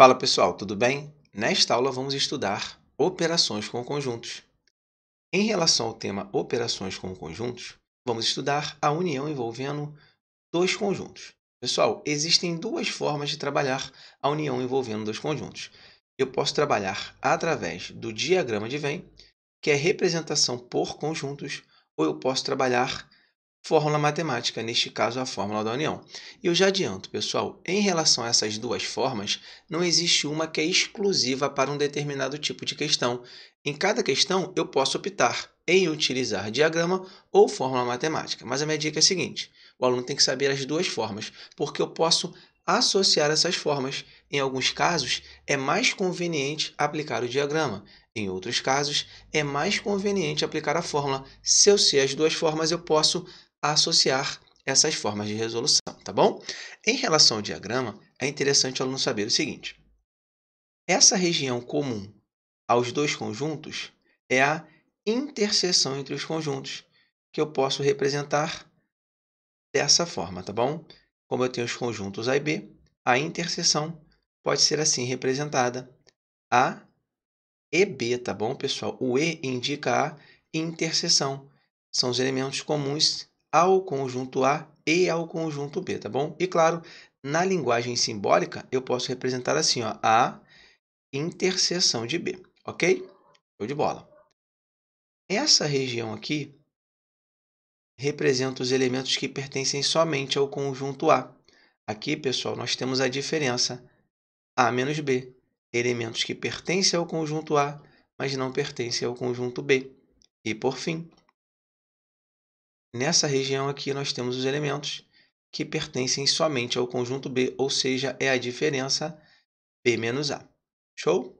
Fala pessoal, tudo bem? Nesta aula vamos estudar operações com conjuntos. Em relação ao tema operações com conjuntos, vamos estudar a união envolvendo dois conjuntos. Pessoal, existem duas formas de trabalhar a união envolvendo dois conjuntos. Eu posso trabalhar através do diagrama de Venn, que é representação por conjuntos, ou eu posso trabalhar fórmula matemática, neste caso a fórmula da união. E eu já adianto, pessoal, em relação a essas duas formas, não existe uma que é exclusiva para um determinado tipo de questão. Em cada questão, eu posso optar em utilizar diagrama ou fórmula matemática. Mas a minha dica é a seguinte: o aluno tem que saber as duas formas, porque eu posso associar essas formas. Em alguns casos, é mais conveniente aplicar o diagrama. Em outros casos, é mais conveniente aplicar a fórmula. Se eu sei as duas formas, eu posso associar essas formas de resolução, tá bom? Em relação ao diagrama, é interessante o aluno saber o seguinte. Essa região comum aos dois conjuntos é a interseção entre os conjuntos, que eu posso representar dessa forma, tá bom? Como eu tenho os conjuntos A e B, a interseção pode ser assim representada, A e B, tá bom, pessoal? O E indica a interseção, são os elementos comuns ao conjunto A e ao conjunto B, tá bom? E claro, na linguagem simbólica, eu posso representar assim, ó, A interseção de B, ok? Show de bola. Essa região aqui representa os elementos que pertencem somente ao conjunto A. Aqui, pessoal, nós temos a diferença A menos B, elementos que pertencem ao conjunto A, mas não pertencem ao conjunto B. E, por fim, Nessa região aqui nós temos os elementos que pertencem somente ao conjunto B, ou seja, é a diferença B menos A. Show?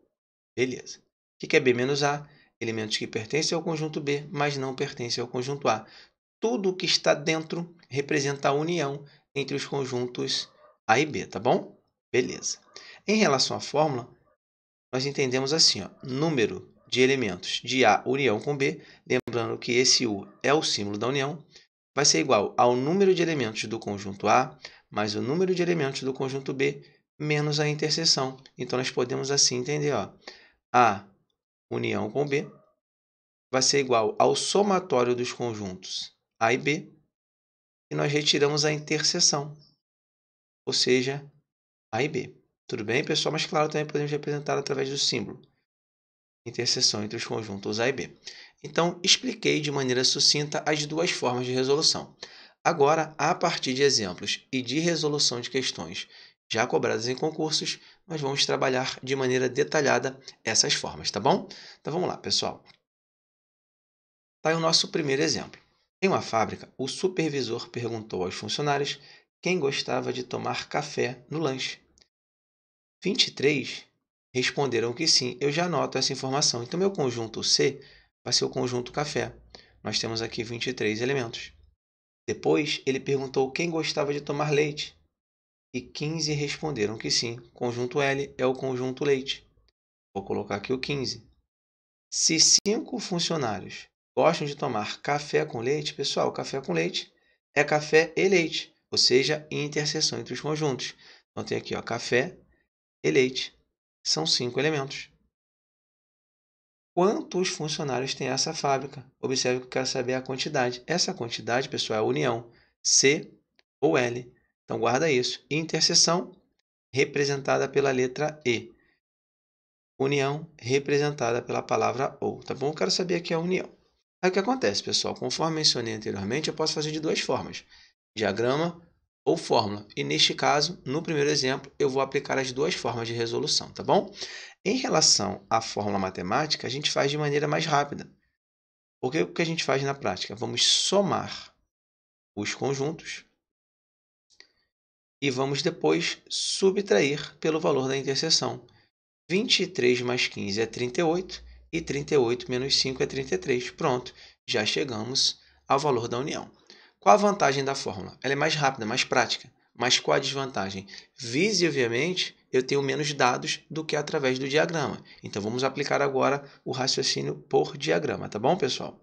Beleza. O que é B menos A? Elementos que pertencem ao conjunto B, mas não pertencem ao conjunto A. Tudo o que está dentro representa a união entre os conjuntos A e B, tá bom? Beleza. Em relação à fórmula, nós entendemos assim, ó, número de elementos de A união com B, lembrando que esse U é o símbolo da união, vai ser igual ao número de elementos do conjunto A mais o número de elementos do conjunto B menos a interseção. Então, nós podemos assim entender, ó, A união com B vai ser igual ao somatório dos conjuntos A e B, e nós retiramos a interseção, ou seja, A e B. Tudo bem, pessoal? Mas, claro, também podemos representar através do símbolo interseção entre os conjuntos A e B. Então, expliquei de maneira sucinta as duas formas de resolução. Agora, a partir de exemplos e de resolução de questões já cobradas em concursos, nós vamos trabalhar de maneira detalhada essas formas, tá bom? Então vamos lá, pessoal. Tá aí o nosso primeiro exemplo. Em uma fábrica, o supervisor perguntou aos funcionários quem gostava de tomar café no lanche. 23 responderam que sim, eu já anoto essa informação. Então, meu conjunto C vai ser o conjunto café. Nós temos aqui 23 elementos. Depois, ele perguntou quem gostava de tomar leite. E 15 responderam que sim, conjunto L é o conjunto leite. Vou colocar aqui o 15. Se cinco funcionários gostam de tomar café com leite, pessoal, café com leite é café e leite, ou seja, interseção entre os conjuntos. Então, tem aqui ó, café e leite. São cinco elementos. Quantos funcionários tem essa fábrica? Observe que eu quero saber a quantidade. Essa quantidade, pessoal, é a união C ou L. Então, guarda isso. Interseção representada pela letra E. União representada pela palavra ou, tá bom? Eu quero saber aqui a união. Aí o que acontece, pessoal? Conforme mencionei anteriormente, eu posso fazer de duas formas. Diagrama ou fórmula. E neste caso, no primeiro exemplo, eu vou aplicar as duas formas de resolução, tá bom? Em relação à fórmula matemática, a gente faz de maneira mais rápida. O que, que a gente faz na prática? Vamos somar os conjuntos e vamos depois subtrair pelo valor da interseção. 23 mais 15 é 38 e 38 menos 5 é 33. Pronto, já chegamos ao valor da união. Qual a vantagem da fórmula? Ela é mais rápida, mais prática. Mas qual a desvantagem? Visivelmente, eu tenho menos dados do que através do diagrama. Então, vamos aplicar agora o raciocínio por diagrama, tá bom, pessoal?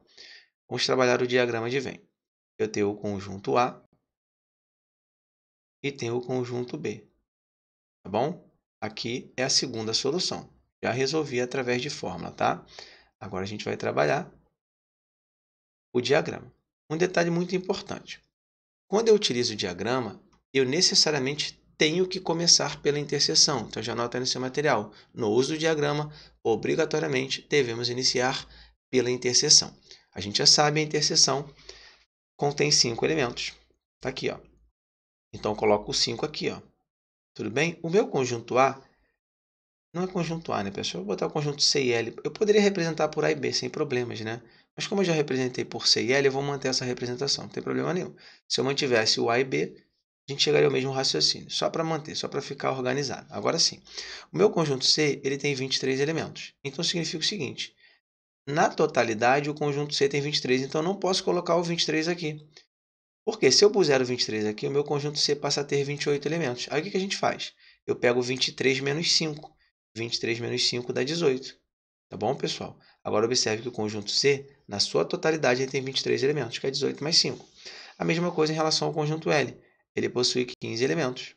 Vamos trabalhar o diagrama de Venn. Eu tenho o conjunto A e tenho o conjunto B, tá bom? Aqui é a segunda solução. Já resolvi através de fórmula, tá? Agora a gente vai trabalhar o diagrama. Um detalhe muito importante. Quando eu utilizo o diagrama, eu necessariamente tenho que começar pela interseção. Então já anota no seu material. No uso do diagrama, obrigatoriamente devemos iniciar pela interseção. A gente já sabe a interseção contém cinco elementos. Está aqui, ó. Então coloco o 5 aqui, ó. Tudo bem? O meu conjunto A não é conjunto A, né, pessoal? Vou botar o conjunto C e L. Eu poderia representar por A e B sem problemas, né? Mas como eu já representei por C e L, eu vou manter essa representação, não tem problema nenhum. Se eu mantivesse o A e B, a gente chegaria ao mesmo raciocínio, só para manter, só para ficar organizado. Agora sim, o meu conjunto C ele tem 23 elementos, então significa o seguinte, na totalidade o conjunto C tem 23, então eu não posso colocar o 23 aqui. Porque se eu puser o 23 aqui, o meu conjunto C passa a ter 28 elementos. Aí o que, que a gente faz? Eu pego 23 menos 5. 23 menos 5 dá 18. Tá bom, pessoal? Agora observe que o conjunto C na sua totalidade, ele tem 23 elementos, que é 18 mais 5. A mesma coisa em relação ao conjunto L. Ele possui 15 elementos.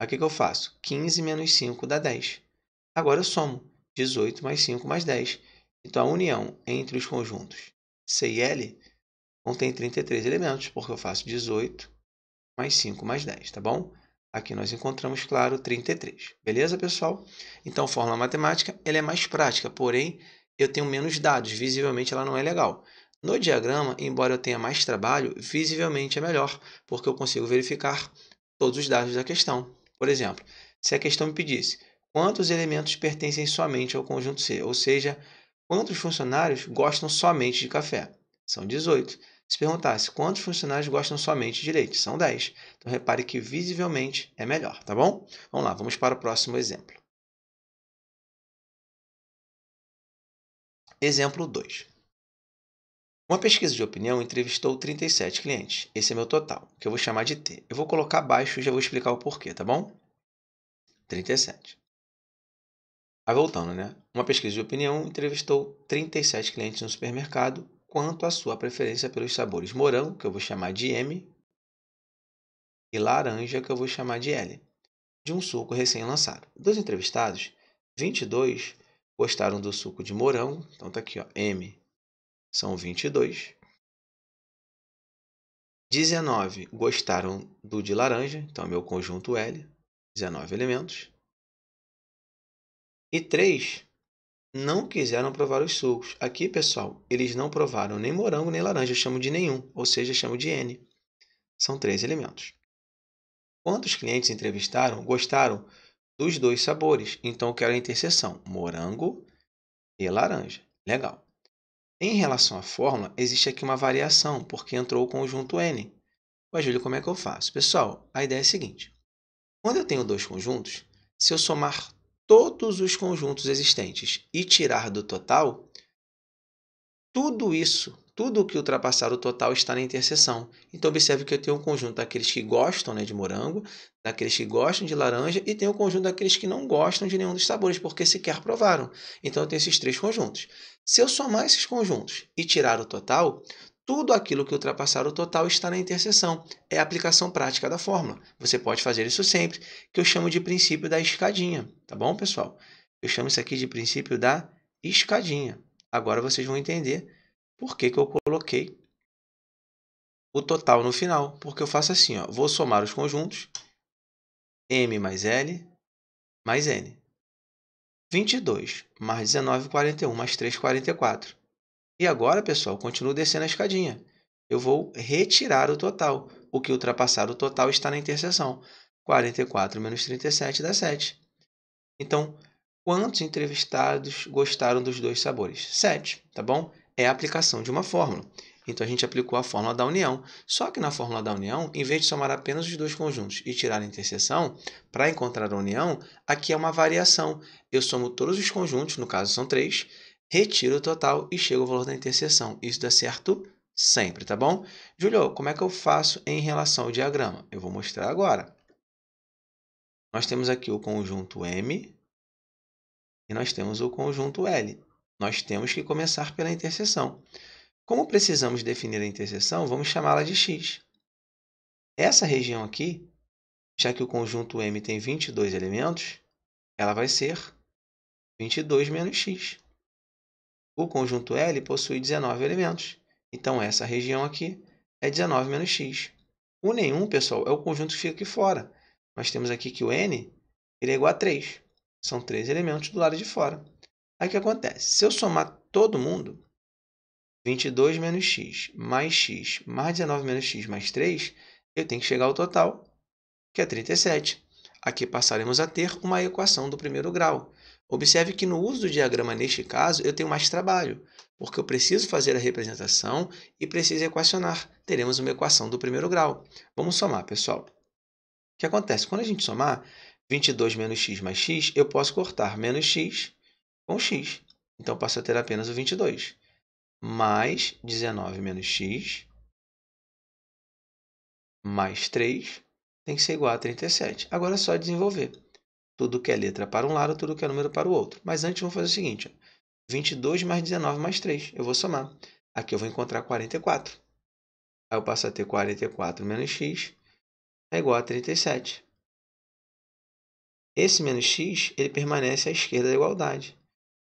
Aqui que eu faço? 15 menos 5 dá 10. Agora eu somo 18 mais 5 mais 10. Então, a união entre os conjuntos C e L contém 33 elementos, porque eu faço 18 mais 5 mais 10, tá bom? Aqui nós encontramos, claro, 33. Beleza, pessoal? Então, fórmula matemática ela é mais prática, porém, eu tenho menos dados, visivelmente ela não é legal. No diagrama, embora eu tenha mais trabalho, visivelmente é melhor, porque eu consigo verificar todos os dados da questão. Por exemplo, se a questão me pedisse quantos elementos pertencem somente ao conjunto C, ou seja, quantos funcionários gostam somente de café? São 18. Se perguntasse quantos funcionários gostam somente de leite, são 10. Então repare que visivelmente é melhor, tá bom? Vamos lá, vamos para o próximo exemplo. Exemplo 2. Uma pesquisa de opinião entrevistou 37 clientes. Esse é meu total, que eu vou chamar de T. Eu vou colocar abaixo e já vou explicar o porquê, tá bom? 37. Aí voltando, né? Uma pesquisa de opinião entrevistou 37 clientes no supermercado quanto à sua preferência pelos sabores morango, que eu vou chamar de M, e laranja, que eu vou chamar de L, de um suco recém-lançado. Dos entrevistados, 22 Gostaram do suco de morango? Então tá aqui, ó, M são 22. 19 gostaram do de laranja, então é meu conjunto L, 19 elementos. E 3 não quiseram provar os sucos. Aqui, pessoal, eles não provaram nem morango nem laranja, eu chamo de nenhum, ou seja, chamo de N. São três elementos. Quantos clientes entrevistaram gostaram dos dois sabores. Então eu quero a interseção morango e laranja. Legal. Em relação à fórmula, existe aqui uma variação, porque entrou o conjunto N. Mas, Júlio, como é que eu faço? Pessoal, a ideia é a seguinte. Quando eu tenho dois conjuntos, se eu somar todos os conjuntos existentes e tirar do total, tudo isso tudo o que ultrapassar o total está na interseção. Então observe que eu tenho um conjunto daqueles que gostam né, de morango, daqueles que gostam de laranja e tem o um conjunto daqueles que não gostam de nenhum dos sabores, porque sequer provaram. Então eu tenho esses três conjuntos. Se eu somar esses conjuntos e tirar o total, tudo aquilo que ultrapassar o total está na interseção. É a aplicação prática da fórmula. Você pode fazer isso sempre, que eu chamo de princípio da escadinha, tá bom, pessoal? Eu chamo isso aqui de princípio da escadinha. Agora vocês vão entender por que, que eu coloquei o total no final? Porque eu faço assim, ó, vou somar os conjuntos M mais L mais N. 22 mais 19, 41, mais 3, 44. E agora, pessoal, continuo descendo a escadinha. Eu vou retirar o total. O que ultrapassar o total está na interseção. 44 menos 37 dá 7. Então, quantos entrevistados gostaram dos dois sabores? 7, tá bom? é a aplicação de uma fórmula. Então a gente aplicou a fórmula da união. Só que na fórmula da união, em vez de somar apenas os dois conjuntos e tirar a interseção, para encontrar a união, aqui é uma variação. Eu somo todos os conjuntos, no caso são três, retiro o total e chego ao valor da interseção. Isso dá certo sempre, tá bom? Julio, como é que eu faço em relação ao diagrama? Eu vou mostrar agora. Nós temos aqui o conjunto M e nós temos o conjunto L. Nós temos que começar pela interseção. Como precisamos definir a interseção, vamos chamá-la de x. Essa região aqui, já que o conjunto M tem 22 elementos, ela vai ser 22 menos x. O conjunto L possui 19 elementos, então essa região aqui é 19 menos x. O nenhum, pessoal, é o conjunto que fica aqui fora. Nós temos aqui que o n ele é igual a 3. São três elementos do lado de fora. Aí o que acontece? Se eu somar todo mundo, 22 menos x, mais x, mais 19 menos x, mais 3, eu tenho que chegar ao total, que é 37. Aqui passaremos a ter uma equação do primeiro grau. Observe que no uso do diagrama, neste caso, eu tenho mais trabalho, porque eu preciso fazer a representação e preciso equacionar. Teremos uma equação do primeiro grau. Vamos somar, pessoal. O que acontece? Quando a gente somar 22 menos x mais x, eu posso cortar menos x com x. Então passou a ter apenas o 22. Mais 19 menos x mais 3 tem que ser igual a 37. Agora é só desenvolver. Tudo que é letra para um lado, tudo que é número para o outro. Mas antes vamos fazer o seguinte. Ó. 22 mais 19 mais 3. Eu vou somar. Aqui eu vou encontrar 44. Aí eu passo a ter 44 menos x é igual a 37. Esse menos x ele permanece à esquerda da igualdade.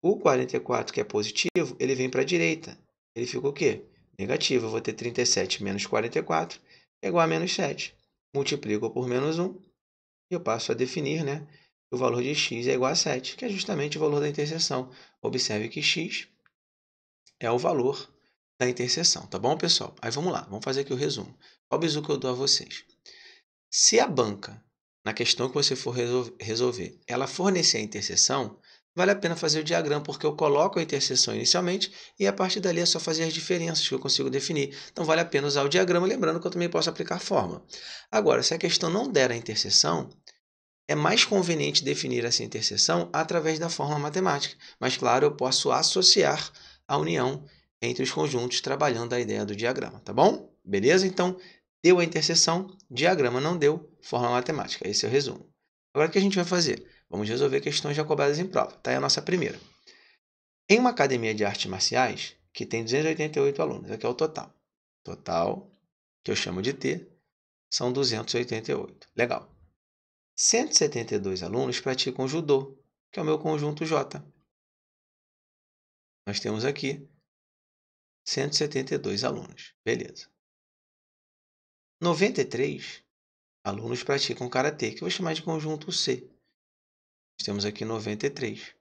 O 44, que é positivo, ele vem para a direita. Ele fica o quê? Negativo. Eu vou ter 37 menos 44 é igual a menos 7. Multiplico por menos 1 e eu passo a definir né, que o valor de x é igual a 7, que é justamente o valor da interseção. Observe que x é o valor da interseção, tá bom, pessoal? Aí vamos lá, vamos fazer aqui o resumo. Qual o bizu que eu dou a vocês? Se a banca, na questão que você for resolver, ela fornecer a interseção, vale a pena fazer o diagrama, porque eu coloco a interseção inicialmente e a partir dali é só fazer as diferenças que eu consigo definir. Então vale a pena usar o diagrama, lembrando que eu também posso aplicar forma. Agora, se a questão não der a interseção, é mais conveniente definir essa interseção através da fórmula matemática. Mas, claro, eu posso associar a união entre os conjuntos trabalhando a ideia do diagrama, tá bom? Beleza? Então, deu a interseção, diagrama não deu, forma matemática. Esse é o resumo. Agora, o que a gente vai fazer? Vamos resolver questões já cobradas em prova. Tá aí a nossa primeira. Em uma academia de artes marciais, que tem 288 alunos, aqui é o total. Total, que eu chamo de T, são 288. Legal. 172 alunos praticam judô, que é o meu conjunto J. Nós temos aqui 172 alunos. Beleza. 93 alunos praticam karatê, que eu vou chamar de conjunto C temos aqui 93.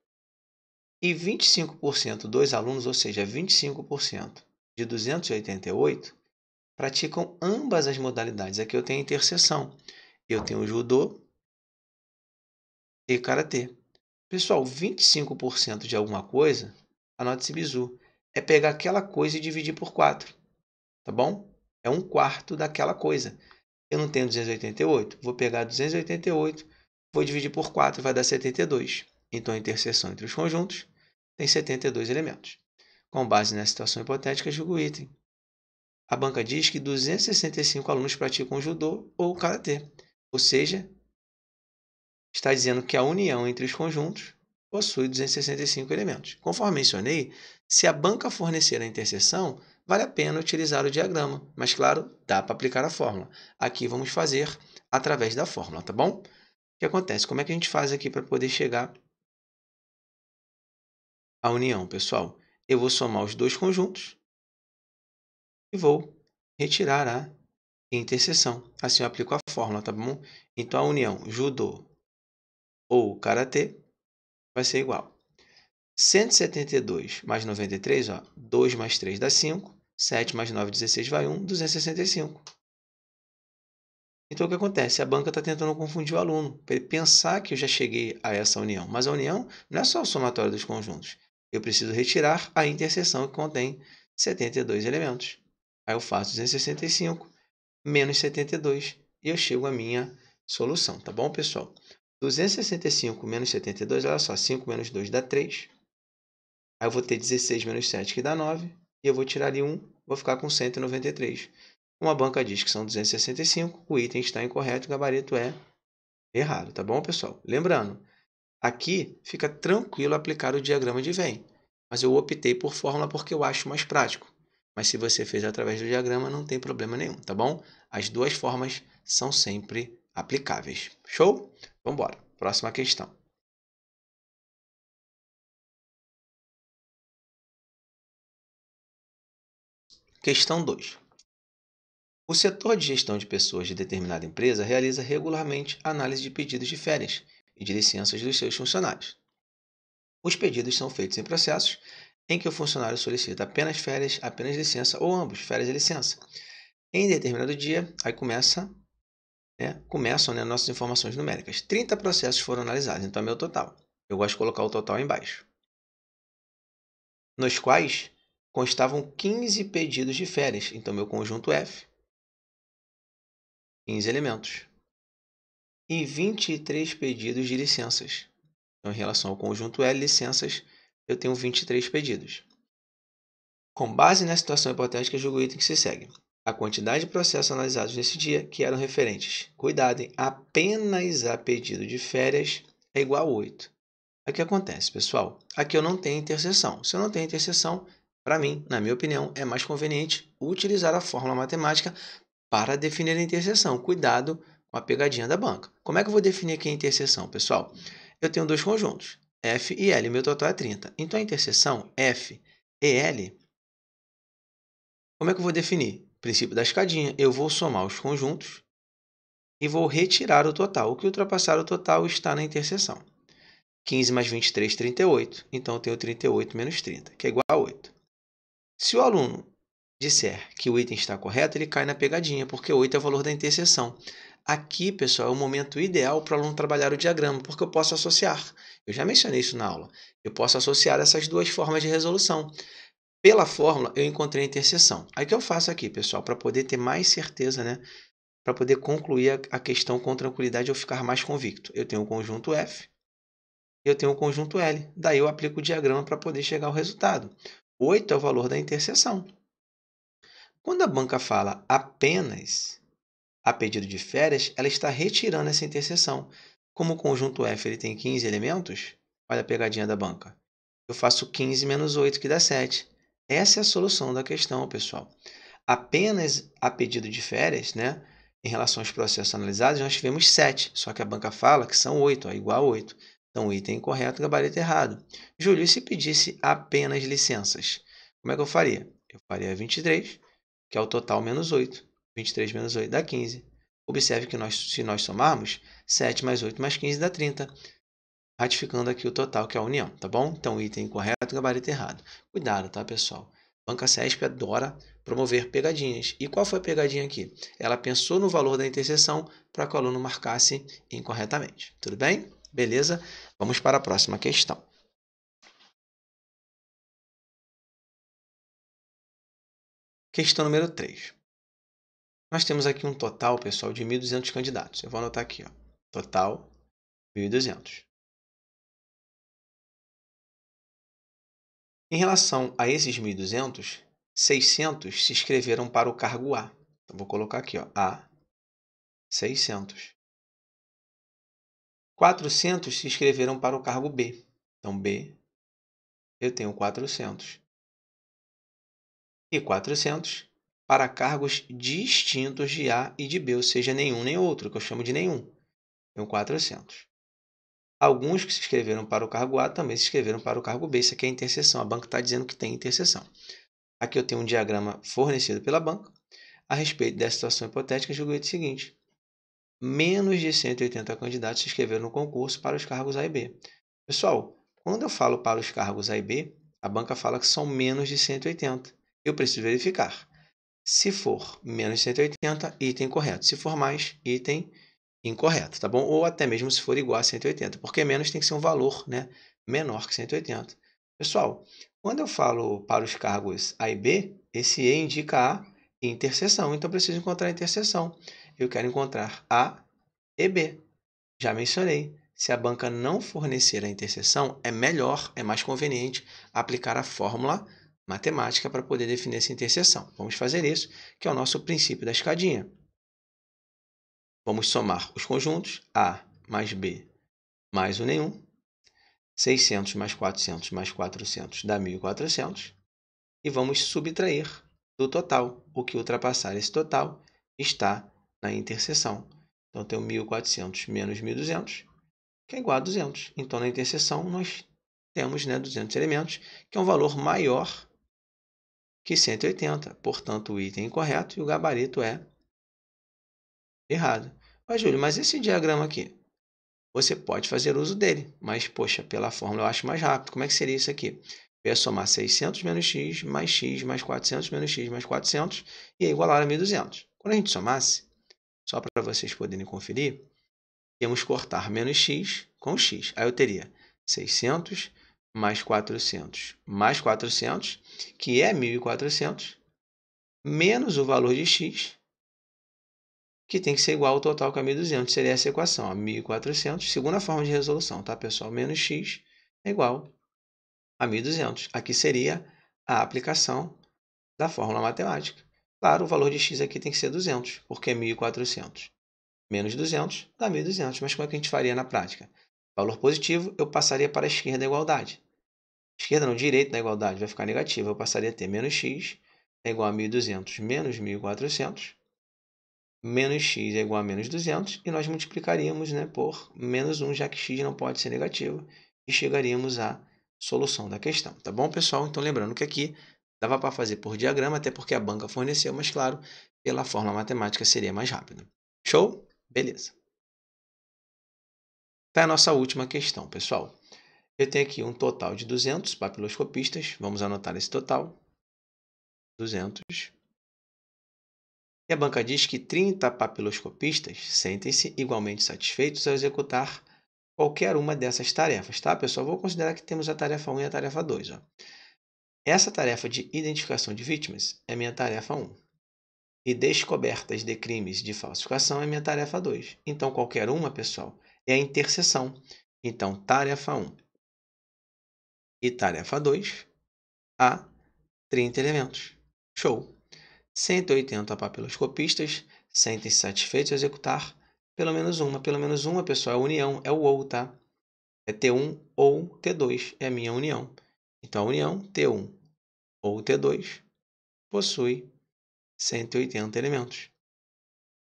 E 25% dos alunos, ou seja, 25% de 288, praticam ambas as modalidades. Aqui eu tenho interseção. Eu tenho judô e karatê. Pessoal, 25% de alguma coisa, anote se bizu, é pegar aquela coisa e dividir por 4. Tá bom? É um quarto daquela coisa. Eu não tenho 288, vou pegar 288 vou dividir por 4, vai dar 72. Então, a interseção entre os conjuntos tem 72 elementos. Com base nessa situação hipotética, julgo o item. A banca diz que 265 alunos praticam judô ou karatê, ou seja, está dizendo que a união entre os conjuntos possui 265 elementos. Conforme mencionei, se a banca fornecer a interseção, vale a pena utilizar o diagrama, mas claro, dá para aplicar a fórmula. Aqui vamos fazer através da fórmula, tá bom? O que acontece? Como é que a gente faz aqui para poder chegar à união, pessoal? Eu vou somar os dois conjuntos e vou retirar a interseção. Assim eu aplico a fórmula, tá bom? Então a união judô ou karatê vai ser igual 172 mais 93, ó, 2 mais 3 dá 5, 7 mais 9, 16 vai 1, 265. Então o que acontece? A banca está tentando confundir o aluno, para ele pensar que eu já cheguei a essa união. Mas a união não é só o somatório dos conjuntos. Eu preciso retirar a interseção que contém 72 elementos. Aí eu faço 265 menos 72 e eu chego à minha solução, tá bom, pessoal? 265 menos 72, olha só, 5 menos 2 dá 3. Aí eu vou ter 16 menos 7 que dá 9. E eu vou tirar ali 1, vou ficar com 193. Uma banca diz que são 265, o item está incorreto, o gabarito é errado, tá bom, pessoal? Lembrando, aqui fica tranquilo aplicar o diagrama de Venn, mas eu optei por fórmula porque eu acho mais prático. Mas se você fez através do diagrama, não tem problema nenhum, tá bom? As duas formas são sempre aplicáveis. Show? Vamos embora. Próxima questão. Questão 2. O setor de gestão de pessoas de determinada empresa realiza regularmente análise de pedidos de férias e de licenças dos seus funcionários. Os pedidos são feitos em processos em que o funcionário solicita apenas férias, apenas licença ou ambos, férias e licença. Em determinado dia, aí começa, né, começam né, nossas informações numéricas. 30 processos foram analisados, então é meu total. Eu gosto de colocar o total embaixo. Nos quais constavam 15 pedidos de férias, então meu conjunto F 15 elementos e 23 pedidos de licenças. Então, em relação ao conjunto L, licenças, eu tenho 23 pedidos. Com base na situação hipotética, julgo o item que se segue. A quantidade de processos analisados nesse dia, que eram referentes, cuidadem, apenas a pedido de férias é igual a 8. O que acontece, pessoal? Aqui eu não tenho interseção. Se eu não tenho interseção, para mim, na minha opinião, é mais conveniente utilizar a fórmula matemática para definir a interseção. Cuidado com a pegadinha da banca. Como é que eu vou definir aqui a interseção, pessoal? Eu tenho dois conjuntos, F e L, meu total é 30. Então a interseção F e L, como é que eu vou definir? Princípio da escadinha, eu vou somar os conjuntos e vou retirar o total. O que ultrapassar o total está na interseção. 15 mais 23, 38. Então eu tenho 38 menos 30, que é igual a 8. Se o aluno disser que o item está correto, ele cai na pegadinha, porque 8 é o valor da interseção. Aqui, pessoal, é o momento ideal para o aluno trabalhar o diagrama, porque eu posso associar. Eu já mencionei isso na aula. Eu posso associar essas duas formas de resolução. Pela fórmula, eu encontrei a interseção. Aí o que eu faço aqui, pessoal, para poder ter mais certeza, né? Para poder concluir a questão com tranquilidade, eu ficar mais convicto. Eu tenho o conjunto F, eu tenho o conjunto L. Daí eu aplico o diagrama para poder chegar ao resultado. 8 é o valor da interseção. Quando a banca fala apenas a pedido de férias, ela está retirando essa interseção. Como o conjunto F ele tem 15 elementos, olha a pegadinha da banca. Eu faço 15 menos 8, que dá 7. Essa é a solução da questão, pessoal. Apenas a pedido de férias, né? Em relação aos processos analisados, nós tivemos 7, só que a banca fala que são 8, ó, igual a 8. Então, item incorreto, gabarito errado. Júlio, se pedisse apenas licenças, como é que eu faria? Eu faria 23 que é o total menos 8. 23 menos 8 dá 15. Observe que nós, se nós somarmos, 7 mais 8 mais 15 dá 30. Ratificando aqui o total, que é a união, tá bom? Então, item correto, gabarito errado. Cuidado, tá, pessoal? Banca CESP adora promover pegadinhas. E qual foi a pegadinha aqui? Ela pensou no valor da interseção para que o aluno marcasse incorretamente. Tudo bem? Beleza? Vamos para a próxima questão. Questão número 3. Nós temos aqui um total, pessoal, de 1.200 candidatos. Eu vou anotar aqui, ó. Total, 1.200. Em relação a esses 1.200, 600 se inscreveram para o cargo A. Então, vou colocar aqui, ó, A, 600. 400 se inscreveram para o cargo B. Então, B, eu tenho 400 e 400 para cargos distintos de A e de B, ou seja, nenhum nem outro, que eu chamo de nenhum. Então, 400. Alguns que se inscreveram para o cargo A também se inscreveram para o cargo B. Isso aqui é interseção. A banca está dizendo que tem interseção. Aqui eu tenho um diagrama fornecido pela banca a respeito dessa situação hipotética. julgo o seguinte: menos de 180 candidatos se inscreveram no concurso para os cargos A e B. Pessoal, quando eu falo para os cargos A e B, a banca fala que são menos de 180 eu preciso verificar. Se for menos 180, item correto. Se for mais, item incorreto, tá bom? Ou até mesmo se for igual a 180, porque menos tem que ser um valor né, menor que 180. Pessoal, quando eu falo para os cargos A e B, esse E indica a interseção. Então, eu preciso encontrar a interseção. Eu quero encontrar A e B. Já mencionei. Se a banca não fornecer a interseção, é melhor, é mais conveniente aplicar a fórmula matemática para poder definir essa interseção. Vamos fazer isso, que é o nosso princípio da escadinha. Vamos somar os conjuntos A mais B mais o nenhum, 600 mais 400 mais 400 dá 1.400, e vamos subtrair do total. O que ultrapassar esse total está na interseção. Então, tem 1.400 menos 1.200, que é igual a 200. Então, na interseção, nós temos né, 200 elementos, que é um valor maior que 180. Portanto, o item é incorreto e o gabarito é errado. Mas, Júlio, mas esse diagrama aqui? Você pode fazer uso dele, mas, poxa, pela fórmula eu acho mais rápido. Como é que seria isso aqui? Eu ia é somar 600 menos x, mais x, mais 400, menos x, mais 400, e é igualar a 1.200. Quando a gente somasse, só para vocês poderem conferir, íamos cortar menos x com x. Aí eu teria 600 mais 400, mais 400, que é 1.400, menos o valor de x, que tem que ser igual ao total com é 1.200. Seria essa equação, 1.400, segunda forma de resolução, tá, pessoal? Menos x é igual a 1.200. Aqui seria a aplicação da fórmula matemática. Claro, o valor de x aqui tem que ser 200, porque é 1.400. Menos 200 dá 1.200, mas como é que a gente faria na prática? valor positivo, eu passaria para a esquerda da igualdade. Esquerda não, direita da igualdade vai ficar negativa. Eu passaria a ter menos x é igual a 1.200 menos 1.400. Menos x é igual a menos 200. E nós multiplicaríamos né, por menos 1, já que x não pode ser negativo. E chegaríamos à solução da questão. Tá bom, pessoal? Então, lembrando que aqui dava para fazer por diagrama, até porque a banca forneceu, mas, claro, pela forma matemática seria mais rápido. Show? Beleza. Está a nossa última questão, pessoal. Eu tenho aqui um total de 200 papiloscopistas. Vamos anotar esse total. 200. E a banca diz que 30 papiloscopistas sentem-se igualmente satisfeitos ao executar qualquer uma dessas tarefas, tá, pessoal? Vou considerar que temos a tarefa 1 e a tarefa 2. Ó. Essa tarefa de identificação de vítimas é minha tarefa 1 e descobertas de crimes de falsificação é minha tarefa 2. Então, qualquer uma, pessoal, é a interseção. Então, tarefa 1 e tarefa 2 há 30 elementos. Show! 180 papiloscopistas sentem se satisfeitos ao executar pelo menos uma. Pelo menos uma, pessoal, é a união, é o ou, tá? É T1 ou T2, é a minha união. Então, a união T1 ou T2 possui 180 elementos.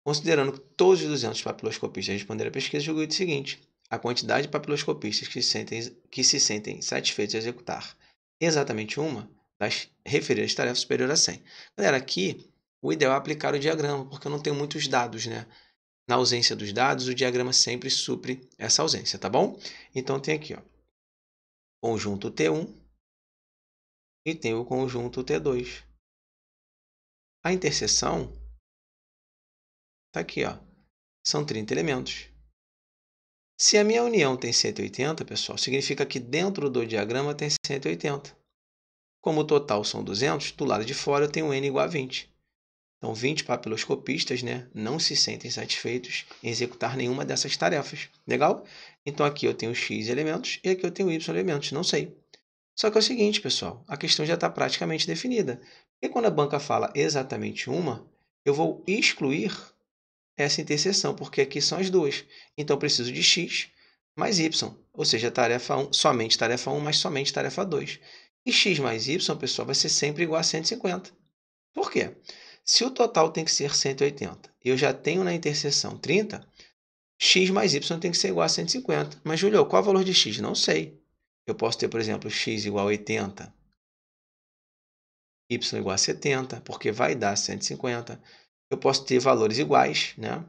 Considerando que todos os 200 papiloscopistas responderam à pesquisa, julguei o seguinte: a quantidade de papiloscopistas que se sentem, que se sentem satisfeitos em executar exatamente uma das referidas tarefas superior a 100. Galera, aqui o ideal é aplicar o diagrama, porque eu não tenho muitos dados, né? Na ausência dos dados, o diagrama sempre supre essa ausência, tá bom? Então tem aqui, ó, conjunto T1 e tem o conjunto T2. A interseção Tá aqui, ó. São 30 elementos. Se a minha união tem 180, pessoal, significa que dentro do diagrama tem 180. Como o total são 200, do lado de fora eu tenho n igual a 20. Então, 20 papiloscopistas né, não se sentem satisfeitos em executar nenhuma dessas tarefas. Legal? Então, aqui eu tenho x elementos e aqui eu tenho y elementos. Não sei. Só que é o seguinte, pessoal, a questão já está praticamente definida. E quando a banca fala exatamente uma, eu vou excluir essa interseção, porque aqui são as duas. Então, preciso de x mais y, ou seja, tarefa 1, somente tarefa 1 mais somente tarefa 2. E x mais y, pessoal, vai ser sempre igual a 150. Por quê? Se o total tem que ser 180 eu já tenho na interseção 30, x mais y tem que ser igual a 150. Mas, Julio, qual é o valor de x? Não sei. Eu posso ter, por exemplo, x igual a 80, y igual a 70, porque vai dar 150 eu posso ter valores iguais, né?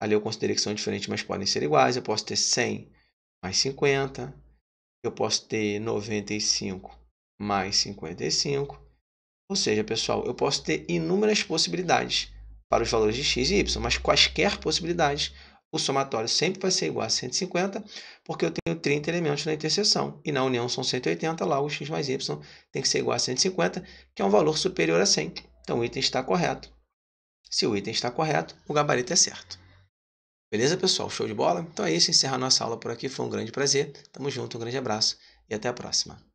Ali eu considerei que são diferentes, mas podem ser iguais. Eu posso ter 100 mais 50. Eu posso ter 95 mais 55. Ou seja, pessoal, eu posso ter inúmeras possibilidades para os valores de x e y, mas quaisquer possibilidades, o somatório sempre vai ser igual a 150, porque eu tenho 30 elementos na interseção, e na união são 180, logo x mais y tem que ser igual a 150, que é um valor superior a 100. Então, o item está correto. Se o item está correto, o gabarito é certo. Beleza, pessoal? Show de bola? Então é isso, encerra a nossa aula por aqui. Foi um grande prazer. Tamo junto, um grande abraço e até a próxima.